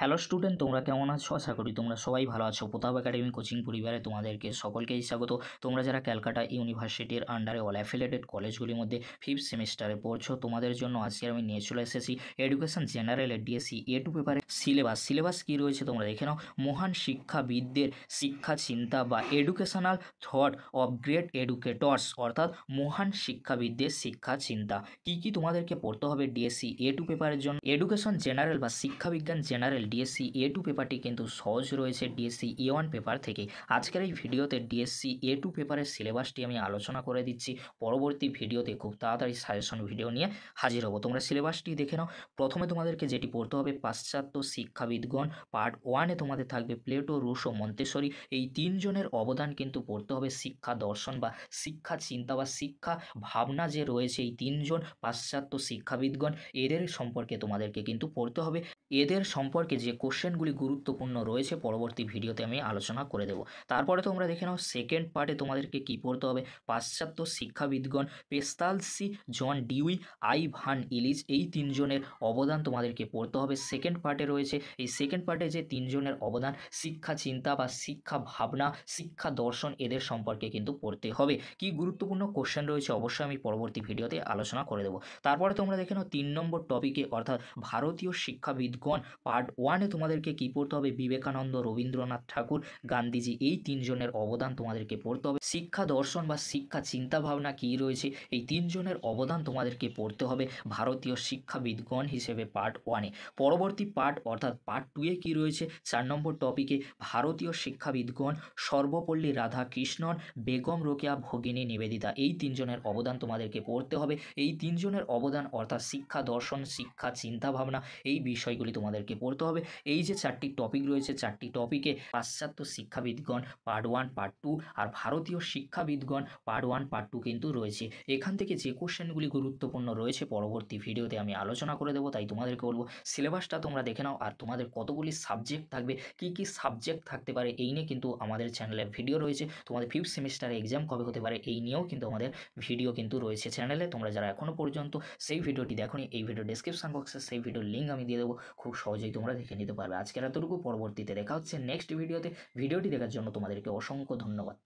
hello student তোমরা কেমন আছো আশা করি তোমরা সবাই ভালো আছো প্রতাপ একাডেমি কোচিং পরিবারে তোমাদেরকে সকলকেই স্বাগত তোমরা যারা ক্যালকাটা ইউনিভার্সিটির আন্ডারে অল অ্যাফিলেটেড কলেজগুলির মধ্যে ফিফথ সেমিস্টারে পড়ছো তোমাদের জন্য আজকে আমি নিয়ে চলে এসেছি এডুকেশন জেনারেলের ডিএসসি এ টু পেপারে সিলেবাস সিলেবাস কী রয়েছে তোমরা দেখে নাও মহান শিক্ষাবিদদের শিক্ষা চিন্তা বা educational thought of great educators অর্থাৎ মহান শিক্ষাবিদদের শিক্ষা চিন্তা কি কি তোমাদেরকে পড়তে হবে ডিএসসি এ টু পেপারের জন্য এডুকেশন জেনারেল বা শিক্ষাবিজ্ঞান জেনারেল ডিএসসি এ টু পেপারটি কিন্তু সহজ রয়েছে ডিএসসি এ ওয়ান পেপার থেকে আজকের এই ভিডিওতে ডিএসসি এ টু পেপারের সিলেবাসটি আমি আলোচনা করে দিচ্ছি পরবর্তী ভিডিওতে খুব তাড়াতাড়ি সাজেশন ভিডিও নিয়ে হাজির হব তোমরা সিলেবাসটি দেখে নাও প্রথমে তোমাদেরকে যেটি পড়তে হবে পাশ্চাত্য শিক্ষাবিদগণ পার্ট ওয়ানে তোমাদের থাকবে প্লেটো রুশো ও মন্তেশ্বরী এই তিনজনের অবদান কিন্তু পড়তে হবে শিক্ষা দর্শন বা শিক্ষা চিন্তা বা শিক্ষা ভাবনা যে রয়েছে এই তিনজন পাশ্চাত্য শিক্ষাবিদগণ এদের সম্পর্কে তোমাদেরকে কিন্তু পড়তে হবে এদের সম্পর্কে সম্পর্কে যে কোশ্চেনগুলি গুরুত্বপূর্ণ রয়েছে পরবর্তী ভিডিওতে আমি আলোচনা করে দেবো তারপরে তোমরা দেখে নাও সেকেন্ড পার্টে তোমাদেরকে কী পড়তে হবে পাশ্চাত্য শিক্ষাবিদগণ পেস্তালসি জন ডিউই আই ভান ইলিজ এই তিনজনের অবদান তোমাদেরকে পড়তে হবে সেকেন্ড পার্টে রয়েছে এই সেকেন্ড পার্টে যে তিনজনের অবদান শিক্ষা চিন্তা বা শিক্ষা ভাবনা শিক্ষা দর্শন এদের সম্পর্কে কিন্তু পড়তে হবে কি গুরুত্বপূর্ণ কোশ্চেন রয়েছে অবশ্যই আমি পরবর্তী ভিডিওতে আলোচনা করে দেবো তারপরে তোমরা দেখে নাও তিন নম্বর টপিকে অর্থাৎ ভারতীয় শিক্ষাবিদগণ পার্ট ওয়ানে তোমাদেরকে কি পড়তে হবে বিবেকানন্দ রবীন্দ্রনাথ ঠাকুর গান্ধীজি এই তিনজনের অবদান তোমাদেরকে পড়তে হবে শিক্ষা দর্শন বা শিক্ষা চিন্তাভাবনা কী রয়েছে এই তিনজনের অবদান তোমাদেরকে পড়তে হবে ভারতীয় শিক্ষাবিদগণ হিসেবে পার্ট ওয়ানে পরবর্তী পার্ট অর্থাৎ পার্ট টুয়ে কী রয়েছে চার নম্বর টপিকে ভারতীয় শিক্ষাবিদগণ সর্বপল্লী রাধাকৃষ্ণন বেগম রোকেয়া ভগিনী নিবেদিতা এই তিনজনের অবদান তোমাদেরকে পড়তে হবে এই তিনজনের অবদান অর্থাৎ শিক্ষা দর্শন শিক্ষা চিন্তাভাবনা এই বিষয়গুলি তোমাদেরকে পড়তে হবে হবে এই যে চারটি টপিক রয়েছে চারটি টপিকে পাশ্চাত্য শিক্ষাবিদগণ পার্ট ওয়ান পার্ট টু আর ভারতীয় শিক্ষাবিদগণ পার্ট ওয়ান পার্ট টু কিন্তু রয়েছে এখান থেকে যে কোশ্চেনগুলি গুরুত্বপূর্ণ রয়েছে পরবর্তী ভিডিওতে আমি আলোচনা করে দেবো তাই তোমাদেরকে বলবো সিলেবাসটা তোমরা দেখে নাও আর তোমাদের কতগুলি সাবজেক্ট থাকবে কি কি সাবজেক্ট থাকতে পারে এই নিয়ে কিন্তু আমাদের চ্যানেলে ভিডিও রয়েছে তোমাদের ফিফথ সেমিস্টারে এক্সাম কবে হতে পারে এই নিয়েও কিন্তু আমাদের ভিডিও কিন্তু রয়েছে চ্যানেলে তোমরা যারা এখনও পর্যন্ত সেই ভিডিওটি দেখো এই ভিডিও ডিসক্রিপশান বক্সে সেই ভিডিওর লিঙ্ক আমি দিয়ে দেবো খুব সহজেই তোমরা দেখে নিতে পারবে আজকের এতটুকু পরবর্তীতে দেখা হচ্ছে নেক্সট ভিডিওতে ভিডিওটি দেখার জন্য তোমাদেরকে অসংখ্য ধন্যবাদ